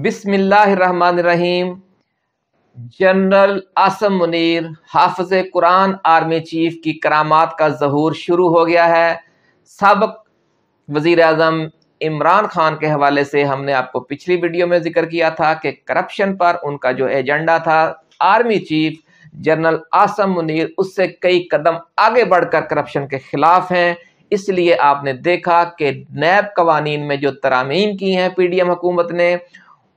बिसमीम जनरल आसम मुनीर हाफज कुरान आर्मी चीफ की करामात का जहूर शुरू हो गया है सबक वजीर अजम इमरान खान के हवाले से हमने आपको पिछली वीडियो में जिक्र किया था कि करप्शन पर उनका जो एजेंडा था army chief general Asim Munir उससे कई कदम आगे बढ़कर करप्शन के ख़िलाफ़ हैं इसलिए आपने देखा कि नैब कवानीन में जो तरामीम की हैं पी डी एम हुकूमत ने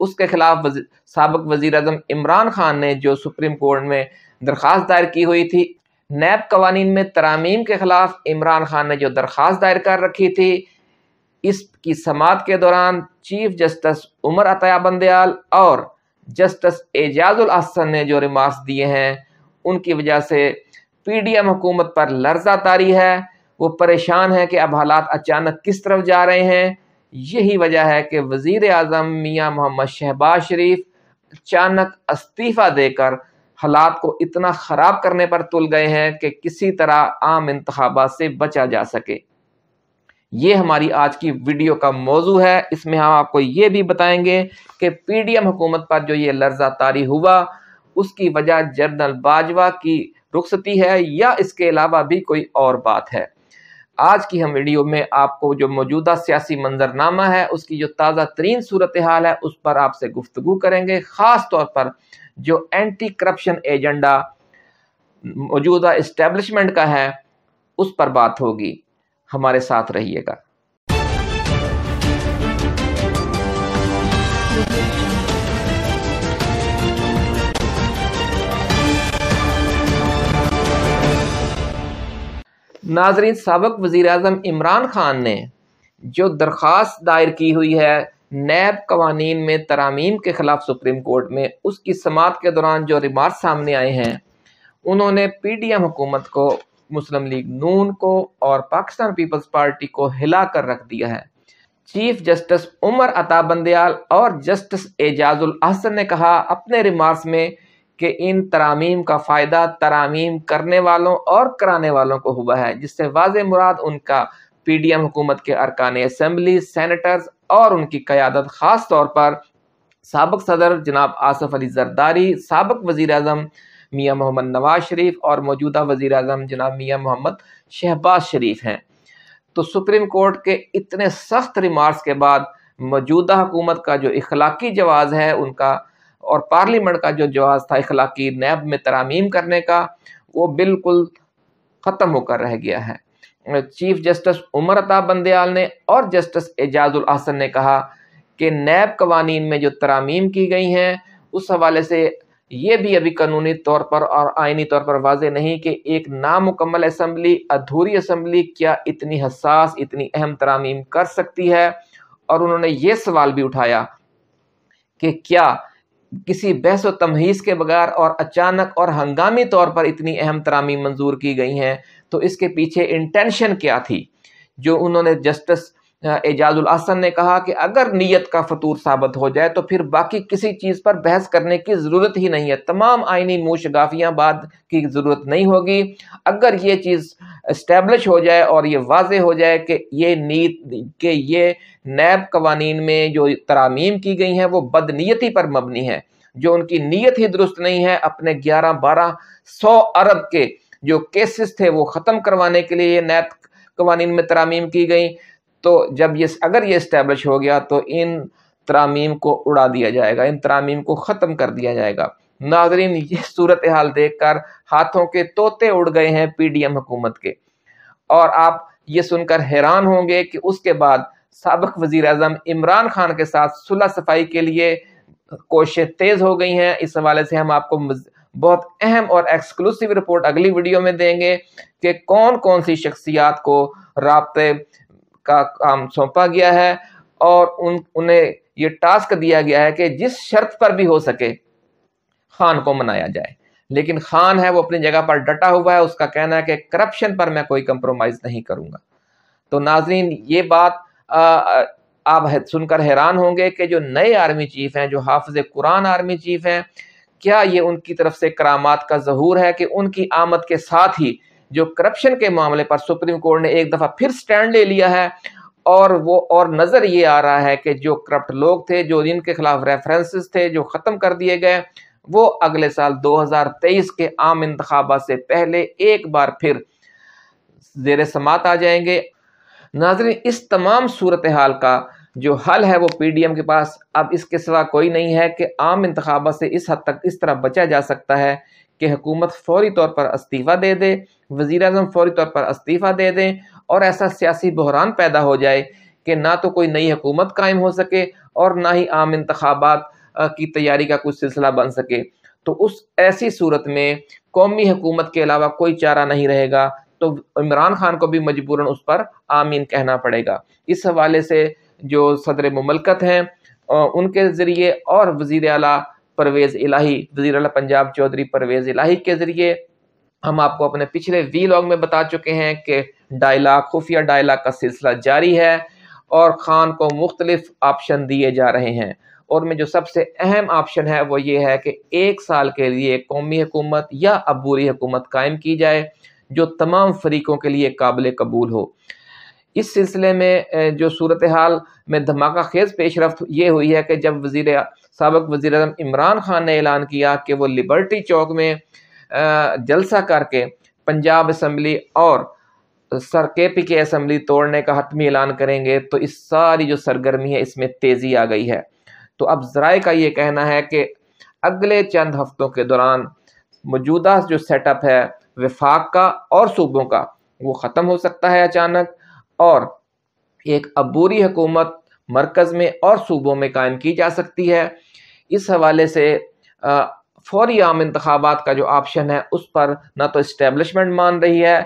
उसके खिलाफ सबक वज़ी अजम इमरान खान ने जो सुप्रीम कोर्ट में दरख्वास्त दायर की हुई थी नैब कवानीन में तरामीम के खिलाफ इमरान खान ने जो दरख्वास्त दायर कर रखी थी इसकी समात के दौरान चीफ जस्टिस उमर अतया बंदयाल और जस्टिस एजाजुल अहसन ने जो रिमार्क्स दिए हैं उनकी वजह से पी डी एम हुकूमत पर लर्जा तारी है वो परेशान है कि अब हालात अचानक किस तरफ जा रहे हैं यही वजह है कि वजीर अजम मियाँ मोहम्मद शहबाज शरीफ अचानक इस्तीफ़ा देकर हालात को इतना ख़राब करने पर तुल गए हैं कि किसी तरह आम इंतबात से बचा जा सके ये हमारी आज की वीडियो का मौजू है इसमें हम आपको ये भी बताएंगे कि पी डी एम हुकूमत पर जो ये लर्जा तारी हुआ उसकी वजह जनरल बाजवा की रुखसती है या इसके अलावा भी कोई और बात है आज की हम वीडियो में आपको जो मौजूदा सियासी मंजरनामा है उसकी जो ताज़ा तरीन सूरत हाल है उस पर आपसे गुफ्तु करेंगे ख़ास तौर पर जो एंटी करप्शन एजेंडा मौजूदा इस्टेब्लिशमेंट का है उस पर बात होगी हमारे साथ रहिएगा नाजरीन सबक वज़ी अजम इमरान ख़ान ने जो दरख्वास्त दायर की हुई है नैब कवानीन में तरामीम के ख़िलाफ़ सुप्रीम कोर्ट में उसकी समात के दौरान जो रिमार्क सामने आए हैं उन्होंने पी डी एम हुकूमत को मुस्लिम लीग नून को और पाकिस्तान पीपल्स पार्टी को हिला कर रख दिया है चीफ जस्टिस उमर अता बंदयाल और जस्टिस एजाजुल अहसन ने कहा अपने रिमार्क्स में कि इन तरामीम का फ़ायदा तरामीम करने वालों और कराने वालों को हुआ है जिससे वाज मुराद उनका पी डी एम हुकूमत के अरकान असम्बली सैनिटर्स और उनकी क़्यादत ख़ास तौर पर सबक सदर जनाब आसफ़ अली जरदारी सबक वज़ी अजम मियाँ मोहम्मद नवाज शरीफ और मौजूदा वज़ी अजम जनाब मियाँ मोहम्मद शहबाज शरीफ हैं तो सुप्रीम कोर्ट के इतने सख्त रिमार्क्स के बाद मौजूदा हुकूमत का जो इखलाकी जवाज़ है उनका और पार्लियामेंट का जो जवाब था इखलाकी नैब में तरामीम करने का वो बिल्कुल ख़त्म होकर रह गया है चीफ जस्टिस उमर अता बंदयाल ने और जस्टिस एजाजुल अहसन ने कहा कि नैब कवानीन में जो तरामीम की गई हैं उस हवाले से ये भी अभी कानूनी तौर पर और आइनी तौर पर वाज नहीं कि एक नामुकम्मल असम्बली अधूरी असम्बली क्या इतनी हसास इतनी अहम तरामीम कर सकती है और उन्होंने ये सवाल भी उठाया कि क्या किसी बहस व तमहीज़ के बगैर और अचानक और हंगामी तौर पर इतनी अहम तरामी मंजूर की गई हैं तो इसके पीछे इंटेंशन क्या थी जो उन्होंने जस्टिस एजाजुल असन ने कहा कि अगर नीयत का फतूर साबित हो जाए तो फिर बाकी किसी चीज़ पर बहस करने की ज़रूरत ही नहीं है तमाम आइनी मोशगाफियाँ बाद की ज़रूरत नहीं होगी अगर ये चीज़ इस्टेब्लिश हो जाए और ये वाज हो जाए कि ये नीत के ये नैब कवानी में जो तरामीम की गई हैं वो बदनीयती पर मबनी है जो उनकी नीयत ही दुरुस्त नहीं है अपने ग्यारह बारह सौ अरब के जो केसेस थे वो ख़त्म करवाने के लिए ये नैब कवानी में तरामीम की गई तो जब ये अगर ये इस्टेब्लिश हो गया तो इन तरामीम को उड़ा दिया जाएगा इन तरामीम को ख़त्म कर दिया जाएगा नाजरीन ये सूरत हाल देख कर हाथों के तोते उड़ गए हैं पी डी एम हुकूमत के और आप ये सुनकर हैरान होंगे कि उसके बाद सबक वज़ी अजम इमरान खान के साथ सुलह सफाई के लिए कोशिशें तेज़ हो गई हैं इस हवाले से हम आपको बहुत अहम और एक्सक्लूसिव रिपोर्ट अगली वीडियो में देंगे कि कौन कौन सी शख्सियात को रबते का काम सौंपा गया है और उन उन्हें ये टास्क दिया गया है कि जिस शर्त पर भी हो सके खान को मनाया जाए लेकिन खान है वो अपनी जगह पर डटा हुआ है उसका कहना है कि करप्शन पर मैं कोई कंप्रोमाइज़ नहीं करूँगा तो नाजरीन ये बात आ, आप सुनकर हैरान होंगे कि जो नए आर्मी चीफ हैं जो हाफज कुरान आर्मी चीफ हैं क्या ये उनकी तरफ से करामात का जहूर है कि उनकी आमद के साथ ही जो करप्शन के मामले पर सुप्रीम कोर्ट ने एक दफ़ा फिर स्टैंड ले लिया है और वो और नज़र ये आ रहा है कि जो करप्ट लोग थे जो इनके खिलाफ रेफरेंसेस थे जो ख़त्म कर दिए गए वो अगले साल 2023 के आम इंतबा से पहले एक बार फिर जेर समात आ जाएंगे नाजरीन इस तमाम सूरत हाल का जो हल है वो पीडीएम के पास अब इसके सिवा कोई नहीं है कि आम इंतबा से इस हद तक इस तरह बचा जा सकता है कि हुकूमत फौरी तौर पर इस्तीफ़ा दे दे वज़ी अजम फौरी तौर पर इस्तीफ़ा दे दें और ऐसा सियासी बहरान पैदा हो जाए कि ना तो कोई नई हुकूमत कायम हो सके और ना ही आम इंतबात की तैयारी का कुछ सिलसिला बन सके तो उस ऐसी सूरत में कौमी हुकूमत के अलावा कोई चारा नहीं रहेगा तो इमरान खान को भी मजबूरन उस पर आमीन कहना पड़ेगा इस हवाले से जो सदर ममलकत हैं उनके ज़रिए और वज़ी अला परवेज़ इलाही वजीर पंजाब चौधरी परवेज़ इलाही के ज़रिए हम आपको अपने पिछले वी लॉग में बता चुके हैं कि डायलाग खुफिया डायलाग का सिलसिला जारी है और ख़ान को मुख्तलिफ ऑप्शन दिए जा रहे हैं और में जो सबसे अहम ऑप्शन है वो ये है कि एक साल के लिए कौमी हुकूमत या अबूरी हुकूमत कायम की जाए जो तमाम फरीकों के लिए काबिल कबूल हो इस सिलसिले में जो सूरत हाल में धमाका खेज पेशरफ ये हुई है कि जब वजीर सबक वज़ी अजम इमरान खान ने ऐलान किया कि वो लिबर्टी चौक में जलसा करके पंजाब असम्बली और सर के पी के असम्बली तोड़ने का हतमी ऐलान करेंगे तो इस सारी जो सरगर्मी है इसमें तेज़ी आ गई है तो अब जराए का ये कहना है कि अगले चंद हफ्तों के दौरान मौजूदा जो सेटअप है विफाक का और सूबों का वो ख़त्म हो सकता है अचानक और एक अबूरी हुकूमत मरकज़ में और सूबों में कायम की जा सकती है इस हवाले से फौरी आम इंतबात का जो ऑप्शन है उस पर ना तो इस्टेबलिशमेंट मान रही है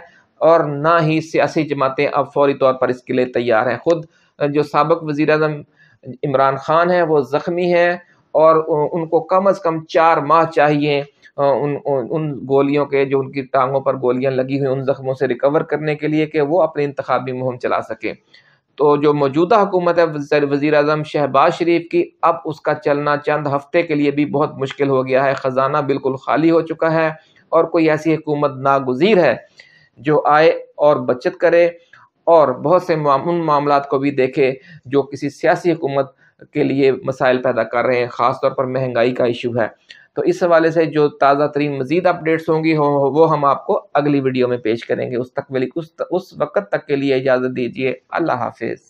और ना ही सियासी जमातें अब फौरी तौर पर इसके लिए तैयार हैं खुद जो सबक वज़ी अजम इमरान खान हैं वो ज़ख्मी हैं और उनको कम अज़ कम चार माह चाहिए उन उन गोलियों के जो उनकी टांगों पर गोलियां लगी हुई उन ज़ख्मों से रिकवर करने के लिए कि वो अपनी इंतबी मुहिम चला सकें तो जो मौजूदा हुकूमत है वज़ी अजम शहबाज शरीफ की अब उसका चलना चंद हफ्ते के लिए भी बहुत मुश्किल हो गया है ख़जाना बिल्कुल खाली हो चुका है और कोई ऐसी हुकूमत नागजीर है जो आए और बचत करे और बहुत से उन मामला को भी देखे जो किसी सियासी हुकूमत के लिए मसाइल पैदा कर रहे हैं ख़ास तौर पर महंगाई का इशू है तो इस हवाले से जो ताज़ा तरीन मजीद अपडेट्स होंगी हो, वो हम आपको अगली वीडियो में पेश करेंगे उस तक उस, उस वक्त तक के लिए इजाज़त दीजिए अल्लाह हाफिज़